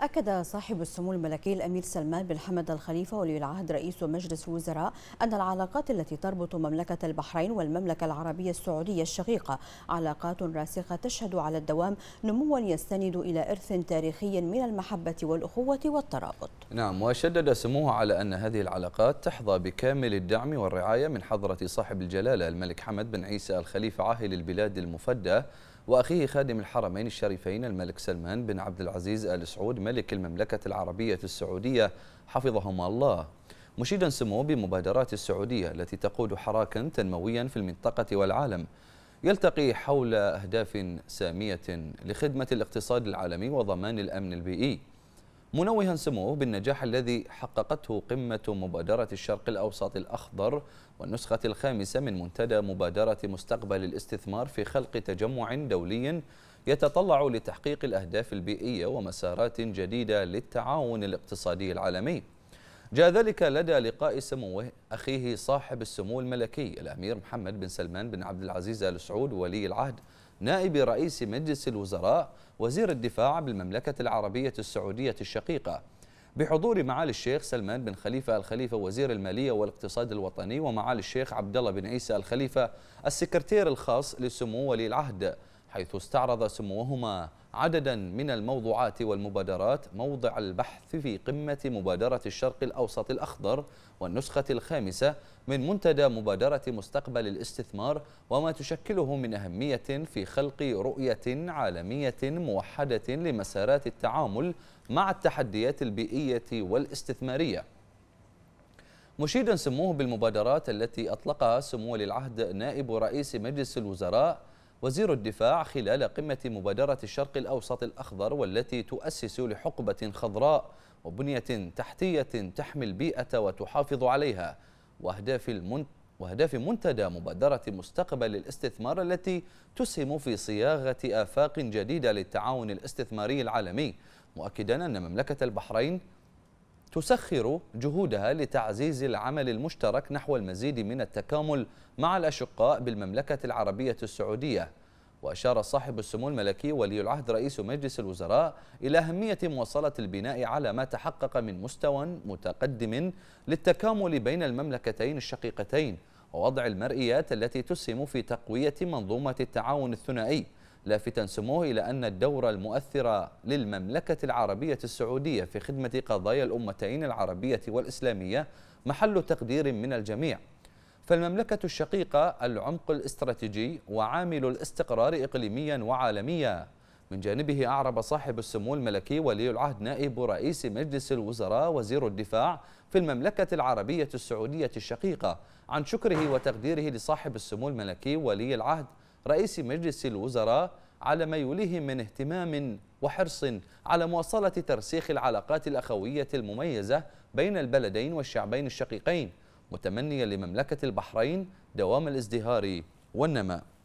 أكد صاحب السمو الملكي الأمير سلمان بن حمد الخليفة ولي العهد رئيس مجلس الوزراء أن العلاقات التي تربط مملكة البحرين والمملكة العربية السعودية الشقيقة علاقات راسخة تشهد على الدوام نموا يستند إلى إرث تاريخي من المحبة والأخوة والترابط نعم وشدد سموه على أن هذه العلاقات تحظى بكامل الدعم والرعاية من حضرة صاحب الجلالة الملك حمد بن عيسى الخليفة عاهل البلاد المفدى وأخيه خادم الحرمين الشريفين الملك سلمان بن عبد العزيز آل سعود ملك المملكة العربية السعودية حفظهما الله مشيدا سموه بمبادرات السعودية التي تقود حراكا تنمويا في المنطقة والعالم يلتقي حول أهداف سامية لخدمة الاقتصاد العالمي وضمان الأمن البيئي منوها سموه بالنجاح الذي حققته قمة مبادرة الشرق الأوسط الأخضر والنسخة الخامسة من منتدى مبادرة مستقبل الاستثمار في خلق تجمع دولي يتطلع لتحقيق الأهداف البيئية ومسارات جديدة للتعاون الاقتصادي العالمي جاء ذلك لدى لقاء سموه أخيه صاحب السمو الملكي الأمير محمد بن سلمان بن عبد العزيز آل سعود ولي العهد نائب رئيس مجلس الوزراء وزير الدفاع بالمملكة العربية السعودية الشقيقة بحضور معالي الشيخ سلمان بن خليفة الخليفة وزير المالية والاقتصاد الوطني ومعالي الشيخ عبد الله بن عيسى الخليفة السكرتير الخاص لسمو ولي العهد حيث استعرض سموهما عددا من الموضوعات والمبادرات موضع البحث في قمة مبادرة الشرق الأوسط الأخضر والنسخة الخامسة من منتدى مبادرة مستقبل الاستثمار وما تشكله من أهمية في خلق رؤية عالمية موحدة لمسارات التعامل مع التحديات البيئية والاستثمارية مشيدا سموه بالمبادرات التي أطلقها سمو ولي العهد نائب رئيس مجلس الوزراء وزير الدفاع خلال قمة مبادرة الشرق الأوسط الأخضر والتي تؤسس لحقبة خضراء وبنية تحتية تحمي البيئة وتحافظ عليها وأهداف المنتج وأهداف منتدى مبادرة مستقبل الاستثمار التي تسهم في صياغة آفاق جديدة للتعاون الاستثماري العالمي مؤكدا أن مملكة البحرين تسخر جهودها لتعزيز العمل المشترك نحو المزيد من التكامل مع الأشقاء بالمملكة العربية السعودية وأشار صاحب السمو الملكي ولي العهد رئيس مجلس الوزراء إلى أهمية مواصلة البناء على ما تحقق من مستوى متقدم للتكامل بين المملكتين الشقيقتين ووضع المرئيات التي تسهم في تقوية منظومة التعاون الثنائي لافتا سموه إلى أن الدور المؤثر للمملكة العربية السعودية في خدمة قضايا الأمتين العربية والإسلامية محل تقدير من الجميع فالمملكة الشقيقة العمق الاستراتيجي وعامل الاستقرار إقليميا وعالميا من جانبه أعرب صاحب السمو الملكي ولي العهد نائب رئيس مجلس الوزراء وزير الدفاع في المملكة العربية السعودية الشقيقة عن شكره وتقديره لصاحب السمو الملكي ولي العهد رئيس مجلس الوزراء على ما يوليه من اهتمام وحرص على مواصلة ترسيخ العلاقات الأخوية المميزة بين البلدين والشعبين الشقيقين متمنيا لمملكة البحرين دوام الازدهار والنماء